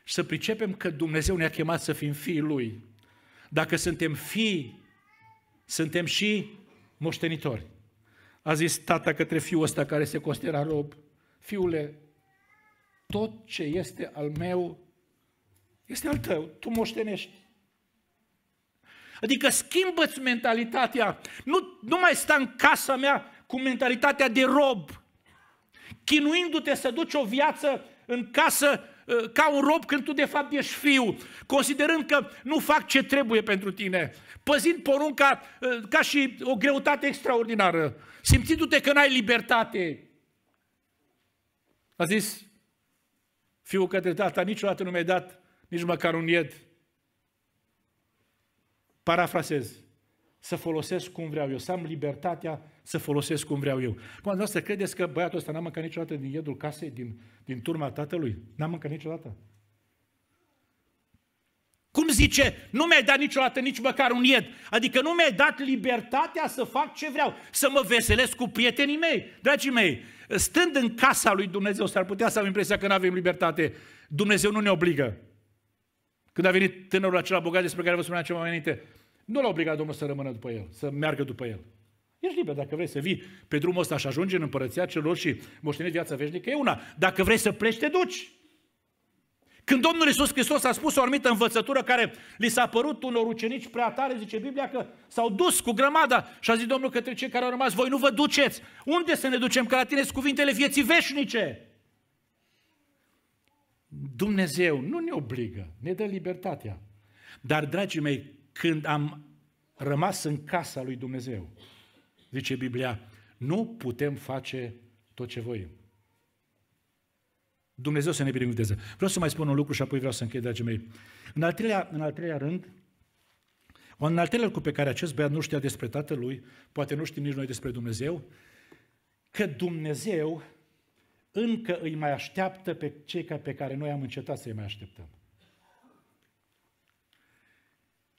și să pricepem că Dumnezeu ne-a chemat să fim fii Lui. Dacă suntem fii, suntem și moștenitori a zis tata către fiul ăsta care se considera rob, fiule, tot ce este al meu este al tău, tu moștenești. Adică schimbă-ți mentalitatea, nu, nu mai sta în casa mea cu mentalitatea de rob, chinuindu-te să duci o viață în casă Eh, ca un rob când tu de fapt ești fiu, considerând că nu fac ce trebuie pentru tine, păzind porunca eh, ca și o greutate extraordinară, simțindu-te că n-ai libertate. A zis fiul către tata, niciodată nu mi-ai dat nici măcar un ied. Parafrasez, să folosesc cum vreau eu, să am libertatea să folosesc cum vreau eu. Cum să credeți că băiatul ăsta n-a mâncat niciodată din iedul casei, din, din turma tatălui? N-a mâncat niciodată. Cum zice, nu mi-ai dat niciodată nici măcar un ied. Adică nu mi-ai dat libertatea să fac ce vreau, să mă veselesc cu prietenii mei. Dragii mei, stând în casa lui Dumnezeu, s-ar putea să am impresia că nu avem libertate. Dumnezeu nu ne obligă. Când a venit tânărul acela bogat despre care vă spuneam ceva mai înainte, nu l-a obligat Domnul să rămână după el, să meargă după el. Ești liber dacă vrei să vii pe drumul ăsta și ajungi în împărăția celor și moștenești viața veșnică, e una. Dacă vrei să pleci, te duci. Când Domnul Iisus Hristos a spus o anumită învățătură care li s-a părut unor ucenici prea tare, zice Biblia că s-au dus cu grămada și a zis Domnul către cei care au rămas, voi nu vă duceți. Unde să ne ducem? Că la tine cuvintele vieții veșnice. Dumnezeu nu ne obligă, ne dă libertatea. Dar, dragii mei, când am rămas în casa lui Dumnezeu, zice Biblia, nu putem face tot ce voim. Dumnezeu să ne binecuvânteze. Vreau să mai spun un lucru și apoi vreau să închei, dragii mei. În al treilea, în al treilea rând, un al treilea lucru pe care acest băiat nu știa despre tatălui, poate nu știm nici noi despre Dumnezeu, că Dumnezeu încă îi mai așteaptă pe cei pe care noi am încetat să îi mai așteptăm.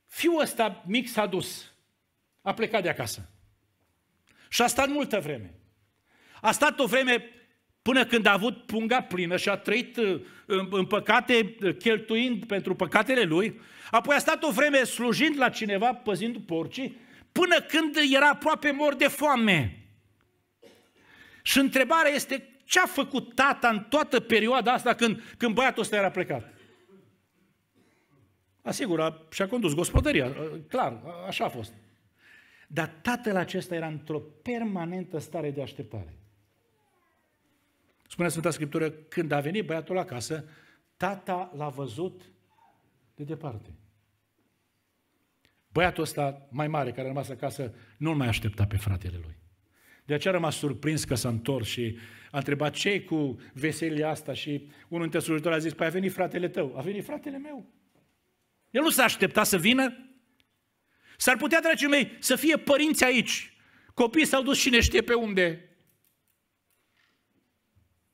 Fiul ăsta mic s-a dus, a plecat de acasă. Și a stat multă vreme. A stat o vreme până când a avut punga plină și a trăit uh, în păcate, uh, cheltuind pentru păcatele lui, apoi a stat o vreme slujind la cineva, păzind porcii, până când era aproape mor de foame. Și întrebarea este, ce a făcut tata în toată perioada asta când, când băiatul ăsta era plecat? Asigur, a, și-a condus gospodăria, uh, clar, așa a fost. Dar tatăl acesta era într-o permanentă stare de așteptare. Spune Sfânta Scriptură, când a venit băiatul acasă, tata l-a văzut de departe. Băiatul ăsta mai mare, care a rămas acasă, nu-l mai aștepta pe fratele lui. De aceea a rămas surprins că s-a întors și a întrebat ce cu veselia asta și unul dintre slujitori a zis, păi a venit fratele tău, a venit fratele meu. El nu s-a aștepta să vină, S-ar putea, dragii mei, să fie părinți aici. Copiii s-au dus cine știe pe unde.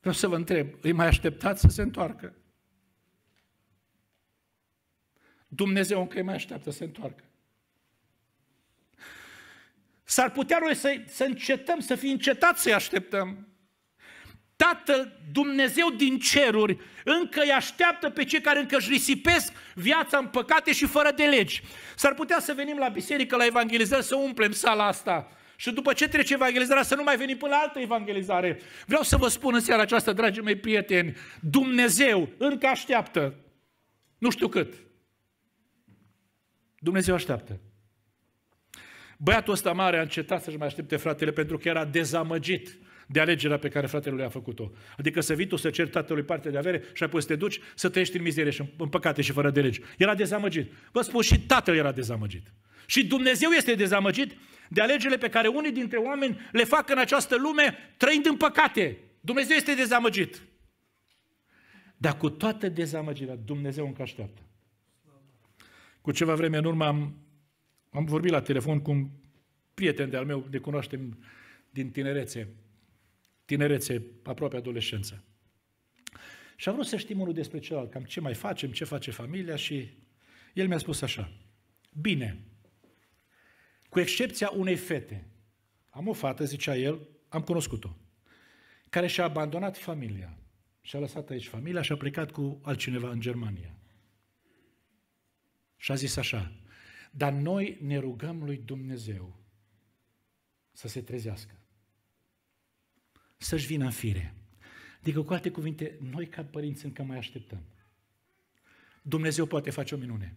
Vreau să vă întreb, îi mai așteptați să se întoarcă? Dumnezeu încă îi mai așteaptă să se întoarcă. S-ar putea noi să, să încetăm, să fi încetat să-i așteptăm. Tatăl Dumnezeu din ceruri încă îi așteaptă pe cei care încă își risipesc viața în păcate și fără de legi. S-ar putea să venim la biserică, la evangelizare, să umplem sala asta. Și după ce trece evangelizarea, să nu mai venim până la altă evangelizare. Vreau să vă spun în seara aceasta, dragii mei prieteni, Dumnezeu încă așteaptă. Nu știu cât. Dumnezeu așteaptă. Băiatul ăsta mare a încetat să-și mai aștepte fratele pentru că era dezamăgit de alegerea pe care fratele lui a făcut-o. Adică să vii tu să ceri tatălui parte de avere și apoi să te duci să trăiești în mizerie și în păcate și fără de legi. Era dezamăgit. Vă spun, și tatăl era dezamăgit. Și Dumnezeu este dezamăgit de alegerile pe care unii dintre oameni le fac în această lume trăind în păcate. Dumnezeu este dezamăgit. Dar cu toată dezamăgirea, Dumnezeu încă așteaptă. Cu ceva vreme în urmă am, am vorbit la telefon cu un prieten de-al meu, de cunoaștem din tinerețe tinerețe, aproape adolescență. Și am vrut să știm unul despre celălalt, cam ce mai facem, ce face familia și el mi-a spus așa. Bine, cu excepția unei fete, am o fată, zicea el, am cunoscut-o, care și-a abandonat familia. Și-a lăsat aici familia și a plecat cu altcineva în Germania. Și a zis așa, dar noi ne rugăm lui Dumnezeu să se trezească să-și vină în fire. Adică, cu alte cuvinte, noi ca părinți încă mai așteptăm. Dumnezeu poate face o minune.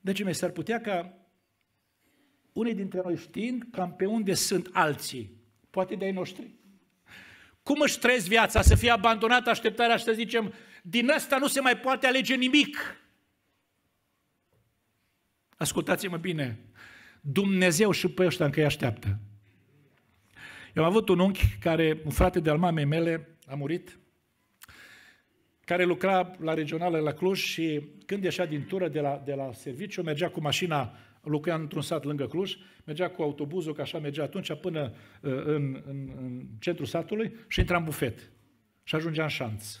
Deci, mei, s-ar putea ca unii dintre noi știind cam pe unde sunt alții, poate de ai noștri. Cum își trăiesc viața, să fie abandonată așteptarea și să zicem, din asta nu se mai poate alege nimic. Ascultați-mă bine, Dumnezeu și pe ăștia încă îi așteaptă. Eu am avut un unchi care, un frate de-al mamei mele, a murit, care lucra la regională la Cluj și când ieșea din tură de la, de la serviciu, mergea cu mașina, lucra într-un sat lângă Cluj, mergea cu autobuzul, că așa mergea atunci, până uh, în, în, în centrul satului și intra în bufet. Și ajungea în șanț.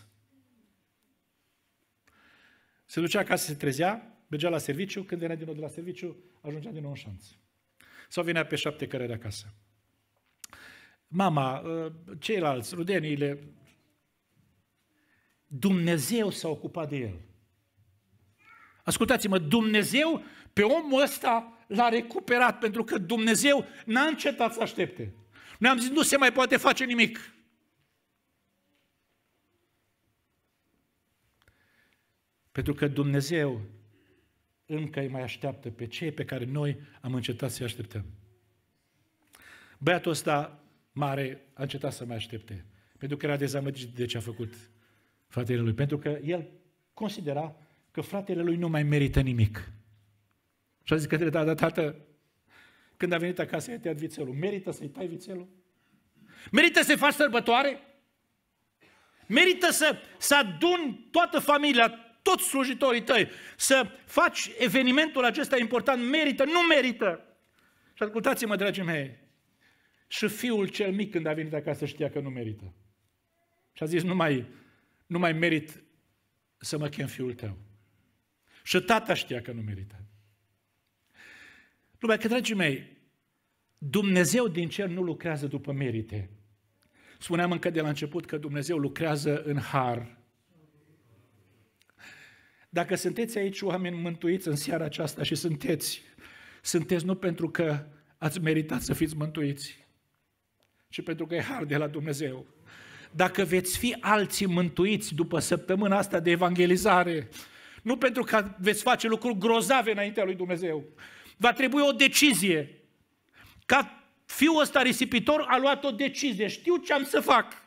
Se ducea acasă, se trezea, mergea la serviciu, când venea din nou de la serviciu, ajungea din nou în șanț. Sau venea pe șapte cărări acasă mama, ă, ceilalți, rudeniile, Dumnezeu s-a ocupat de el. Ascultați-mă, Dumnezeu pe omul ăsta l-a recuperat pentru că Dumnezeu n-a încetat să aștepte. Noi am zis, nu se mai poate face nimic. Pentru că Dumnezeu încă îi mai așteaptă pe cei pe care noi am încetat să-i așteptăm. Băiatul ăsta mare a încetat să mai aștepte. Pentru că era dezamăgit de ce a făcut fratele lui. Pentru că el considera că fratele lui nu mai merită nimic. Și a zis către tata, tată, când a venit acasă, i-a tăiat vițelul. Merită să-i tai vițelul? Merită să-i faci sărbătoare? Merită să, să adun toată familia, toți slujitorii tăi, să faci evenimentul acesta important? Merită? Nu merită! Și ascultați-mă, dragii mei, și fiul cel mic când a venit acasă știa că nu merită. Și a zis, nu mai, nu mai merit să mă chem fiul tău. Și tata știa că nu merită. Lumea, că dragii mei, Dumnezeu din cer nu lucrează după merite. Spuneam încă de la început că Dumnezeu lucrează în har. Dacă sunteți aici oameni mântuiți în seara aceasta și sunteți, sunteți nu pentru că ați meritat să fiți mântuiți, și pentru că e har de la Dumnezeu. Dacă veți fi alții mântuiți după săptămâna asta de evangelizare, nu pentru că veți face lucruri grozave înaintea lui Dumnezeu, va trebui o decizie. Ca fiul ăsta risipitor a luat o decizie, știu ce am să fac.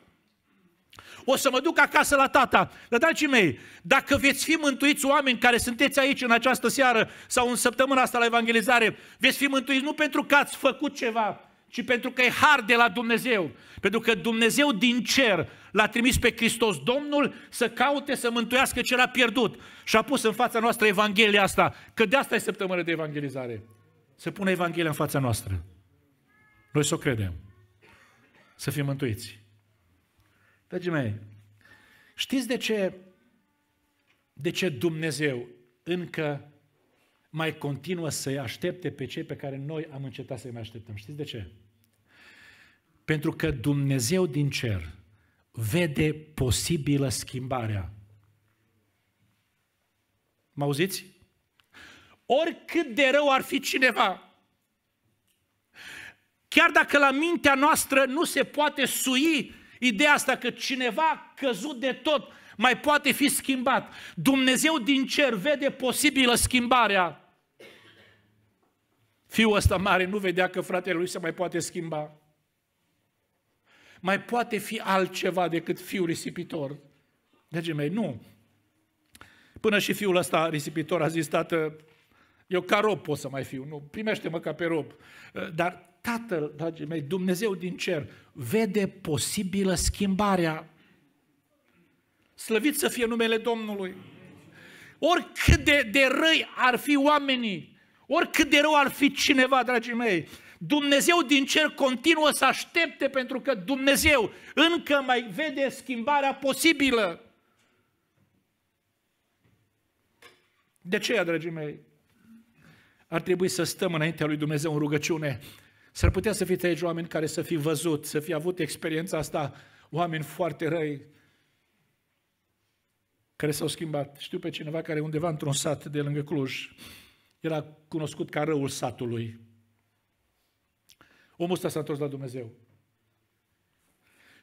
O să mă duc acasă la tata. Dar, dragii mei, dacă veți fi mântuiți oameni care sunteți aici în această seară sau în săptămâna asta la evangelizare, veți fi mântuiți nu pentru că ați făcut ceva, ci pentru că e har de la Dumnezeu. Pentru că Dumnezeu din cer l-a trimis pe Hristos Domnul să caute să mântuiască ce l-a pierdut. Și a pus în fața noastră Evanghelia asta, că de asta e săptămână de evangelizare. Se pune Evanghelia în fața noastră. Noi să o credem. Să fim mântuiți. Dragii mei, știți de ce, de ce Dumnezeu încă mai continuă să-i aștepte pe cei pe care noi am încetat să-i mai așteptăm. Știți de ce? Pentru că Dumnezeu din cer vede posibilă schimbarea. Mă auziți? Oricât de rău ar fi cineva, chiar dacă la mintea noastră nu se poate sui ideea asta că cineva căzut de tot mai poate fi schimbat, Dumnezeu din cer vede posibilă schimbarea. Fiul ăsta mare nu vedea că fratele lui se mai poate schimba mai poate fi altceva decât fiul risipitor. Dragii mei, nu. Până și fiul ăsta risipitor a zis, tată, eu ca rob pot să mai fiu, nu, primește-mă ca pe rob. Dar Tatăl, dragii mei, Dumnezeu din cer, vede posibilă schimbarea. Slăvit să fie numele Domnului. Oricât de, de răi ar fi oamenii, oricât de rău ar fi cineva, dragii mei, Dumnezeu din cer continuă să aștepte pentru că Dumnezeu încă mai vede schimbarea posibilă. De ce, dragii mei, ar trebui să stăm înaintea lui Dumnezeu în rugăciune. S-ar putea să fiți aici oameni care să fi văzut, să fi avut experiența asta, oameni foarte răi, care s-au schimbat. Știu pe cineva care undeva într-un sat de lângă Cluj era cunoscut ca răul satului. Omul ăsta s-a întors la Dumnezeu.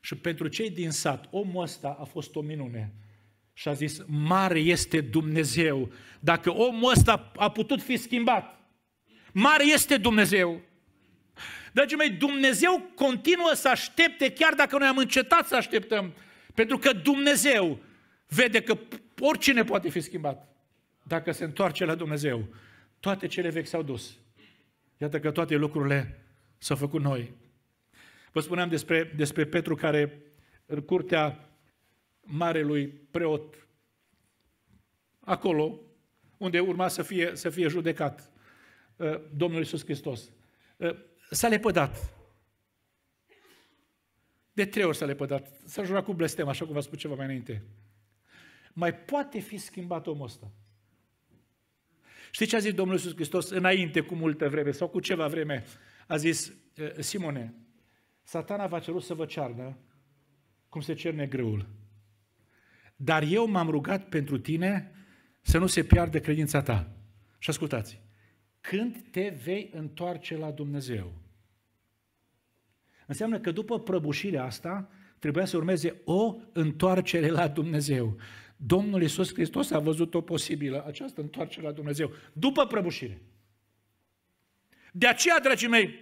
Și pentru cei din sat, omul ăsta a fost o minune. Și a zis, mare este Dumnezeu. Dacă omul ăsta a putut fi schimbat, mare este Dumnezeu. Dragii mei, Dumnezeu continuă să aștepte chiar dacă noi am încetat să așteptăm. Pentru că Dumnezeu vede că oricine poate fi schimbat. Dacă se întoarce la Dumnezeu, toate cele vechi s-au dus. Iată că toate lucrurile s au făcut noi. Vă spuneam despre, despre Petru care în curtea marelui preot, acolo unde urma să fie, să fie judecat uh, Domnul Iisus Hristos, uh, s-a lepădat. De trei ori s-a lepădat. S-a jurat cu blestem, așa cum v-a spus ceva mai înainte. Mai poate fi schimbat omul ăsta. Știți ce a zis Domnul Iisus Hristos înainte cu multă vreme sau cu ceva vreme? A zis, Simone, satana v-a cerut să vă cearnă cum se cerne greul. Dar eu m-am rugat pentru tine să nu se piardă credința ta. Și ascultați, când te vei întoarce la Dumnezeu? Înseamnă că după prăbușirea asta trebuia să urmeze o întoarcere la Dumnezeu. Domnul Iisus Hristos a văzut-o posibilă, această întoarcere la Dumnezeu, după prăbușire. De aceea, dragii mei,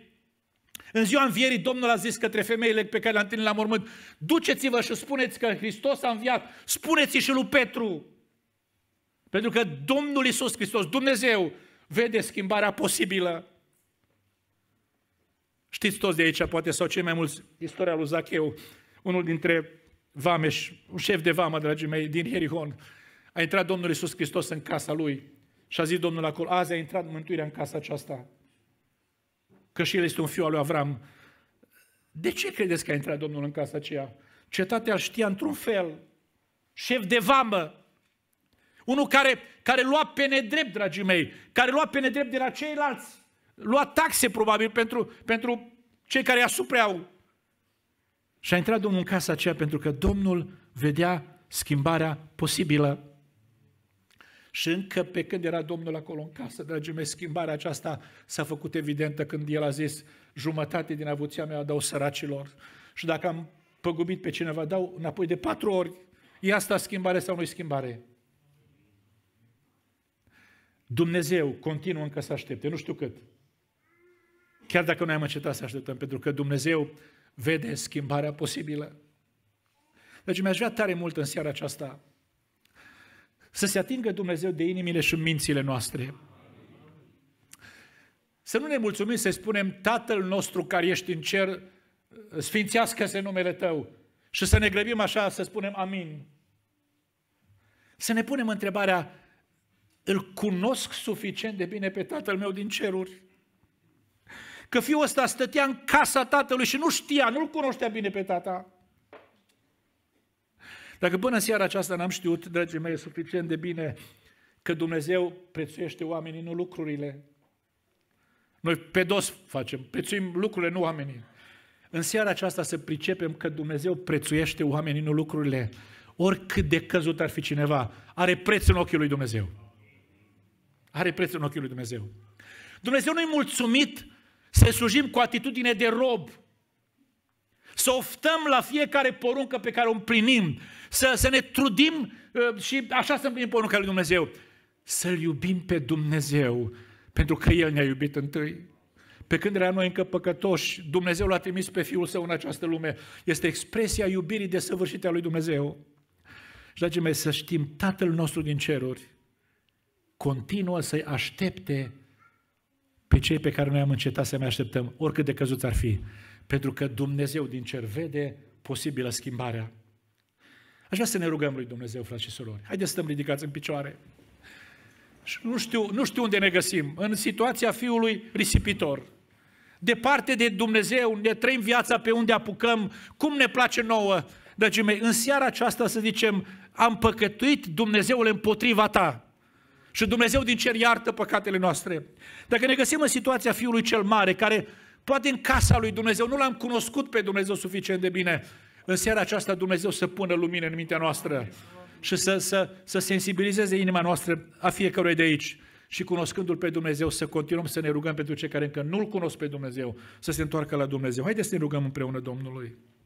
în ziua învierii, Domnul a zis către femeile pe care le-a întâlnit la mormânt, duceți-vă și spuneți că Hristos a înviat, spuneți-i și lui Petru. Pentru că Domnul Isus Hristos, Dumnezeu, vede schimbarea posibilă. Știți toți de aici, poate, sau cei mai mulți, istoria lui Zacheu, unul dintre vameș, un șef de vamă, dragii mei, din Herihon. A intrat Domnul Isus Hristos în casa lui și a zis Domnul acolo, azi a intrat mântuirea în casa aceasta că și el este un fiu al lui Avram. De ce credeți că a intrat Domnul în casa aceea? Cetatea știa într-un fel, șef de vamă, unul care, care lua pe nedrept, dragii mei, care lua pe nedrept de la ceilalți, lua taxe probabil pentru, pentru cei care îi a supreau. Și a intrat Domnul în casa aceea pentru că Domnul vedea schimbarea posibilă. Și încă pe când era Domnul acolo în casă, dragii mei, schimbarea aceasta s-a făcut evidentă când el a zis jumătate din avuția mea dau săracilor. Și dacă am păgubit pe cineva, dau înapoi de patru ori. E asta schimbare sau nu schimbare? Dumnezeu continuă încă să aștepte, nu știu cât. Chiar dacă noi am încetat să așteptăm, pentru că Dumnezeu vede schimbarea posibilă. Deci mi-aș vrea tare mult în seara aceasta să se atingă Dumnezeu de inimile și mințile noastre. Să nu ne mulțumim să spunem Tatăl nostru care ești în cer, sfințească-se numele Tău. Și să ne grăbim așa să spunem Amin. Să ne punem întrebarea, îl cunosc suficient de bine pe Tatăl meu din ceruri? Că fiul ăsta stătea în casa tatălui și nu știa, nu-l cunoștea bine pe tata. Dacă până seara aceasta n-am știut, dragii mei, suficient de bine că Dumnezeu prețuiește oamenii, nu lucrurile. Noi pe dos facem, prețuim lucrurile, nu oamenii. În seara aceasta să pricepem că Dumnezeu prețuiește oamenii, nu lucrurile. Oricât de căzut ar fi cineva, are preț în ochii lui Dumnezeu. Are preț în ochii lui Dumnezeu. Dumnezeu nu-i mulțumit să slujim cu atitudine de rob, să oftăm la fiecare poruncă pe care o împlinim, să, să ne trudim uh, și așa să împlinim porunca lui Dumnezeu. Să-L iubim pe Dumnezeu, pentru că El ne-a iubit întâi. Pe când era noi încă păcătoși, Dumnezeu l-a trimis pe Fiul Său în această lume. Este expresia iubirii desăvârșite a lui Dumnezeu. Și, dragii mei, să știm, Tatăl nostru din ceruri continuă să-i aștepte pe cei pe care noi am încetat să mai așteptăm, oricât de căzuți ar fi. Pentru că Dumnezeu din cer vede posibilă schimbarea. Aș vrea să ne rugăm lui Dumnezeu, frați și surori. Haideți să stăm ridicați în picioare. Nu știu, nu știu unde ne găsim. În situația fiului risipitor. Departe de Dumnezeu, ne trăim viața pe unde apucăm, cum ne place nouă. Dragii mei, în seara aceasta să zicem, am păcătuit Dumnezeul împotriva ta. Și Dumnezeu din cer iartă păcatele noastre. Dacă ne găsim în situația fiului cel mare, care poate în casa lui Dumnezeu, nu l-am cunoscut pe Dumnezeu suficient de bine, în seara aceasta Dumnezeu să pună lumină în mintea noastră și să, să, să sensibilizeze inima noastră a fiecăruia de aici și cunoscându-L pe Dumnezeu să continuăm să ne rugăm pentru cei care încă nu-L cunosc pe Dumnezeu, să se întoarcă la Dumnezeu. Haideți să ne rugăm împreună Domnului.